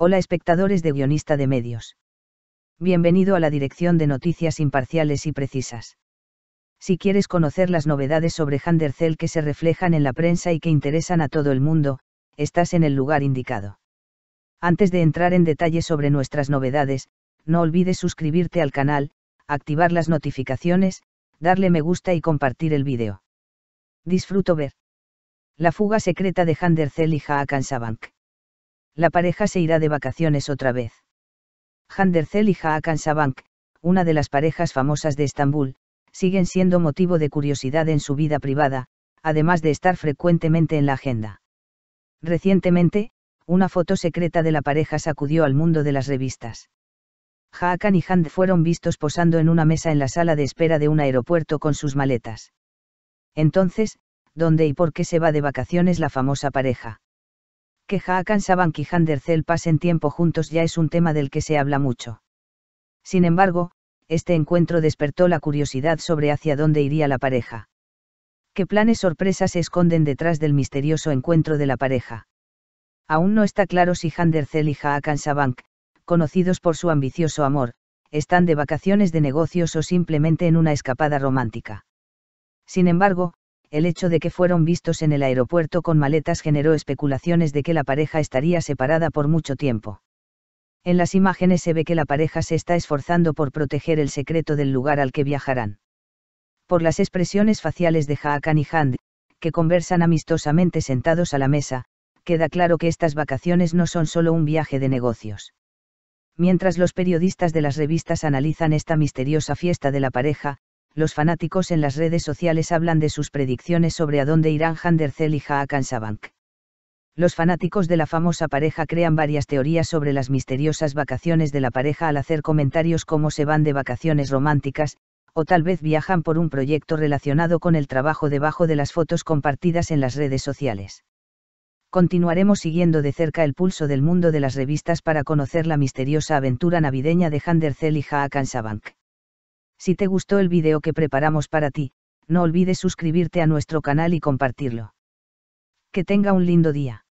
Hola espectadores de Guionista de Medios. Bienvenido a la dirección de noticias imparciales y precisas. Si quieres conocer las novedades sobre Handercel que se reflejan en la prensa y que interesan a todo el mundo, estás en el lugar indicado. Antes de entrar en detalle sobre nuestras novedades, no olvides suscribirte al canal, activar las notificaciones, darle me gusta y compartir el vídeo. Disfruto ver. La fuga secreta de Handercel y Haakansabank la pareja se irá de vacaciones otra vez. Handercel y Haakan Sabank, una de las parejas famosas de Estambul, siguen siendo motivo de curiosidad en su vida privada, además de estar frecuentemente en la agenda. Recientemente, una foto secreta de la pareja sacudió al mundo de las revistas. Hakan y Hand fueron vistos posando en una mesa en la sala de espera de un aeropuerto con sus maletas. Entonces, ¿dónde y por qué se va de vacaciones la famosa pareja? que Haakon Saban y Handercel pasen tiempo juntos ya es un tema del que se habla mucho. Sin embargo, este encuentro despertó la curiosidad sobre hacia dónde iría la pareja. ¿Qué planes sorpresas se esconden detrás del misterioso encuentro de la pareja? Aún no está claro si Handercel y Haakon Sabank, conocidos por su ambicioso amor, están de vacaciones de negocios o simplemente en una escapada romántica. Sin embargo, el hecho de que fueron vistos en el aeropuerto con maletas generó especulaciones de que la pareja estaría separada por mucho tiempo. En las imágenes se ve que la pareja se está esforzando por proteger el secreto del lugar al que viajarán. Por las expresiones faciales de Haakan y Hand, que conversan amistosamente sentados a la mesa, queda claro que estas vacaciones no son solo un viaje de negocios. Mientras los periodistas de las revistas analizan esta misteriosa fiesta de la pareja, los fanáticos en las redes sociales hablan de sus predicciones sobre a dónde irán Handercel y Hakan Los fanáticos de la famosa pareja crean varias teorías sobre las misteriosas vacaciones de la pareja al hacer comentarios como se van de vacaciones románticas, o tal vez viajan por un proyecto relacionado con el trabajo debajo de las fotos compartidas en las redes sociales. Continuaremos siguiendo de cerca el pulso del mundo de las revistas para conocer la misteriosa aventura navideña de Handercel y Hakan si te gustó el video que preparamos para ti, no olvides suscribirte a nuestro canal y compartirlo. Que tenga un lindo día.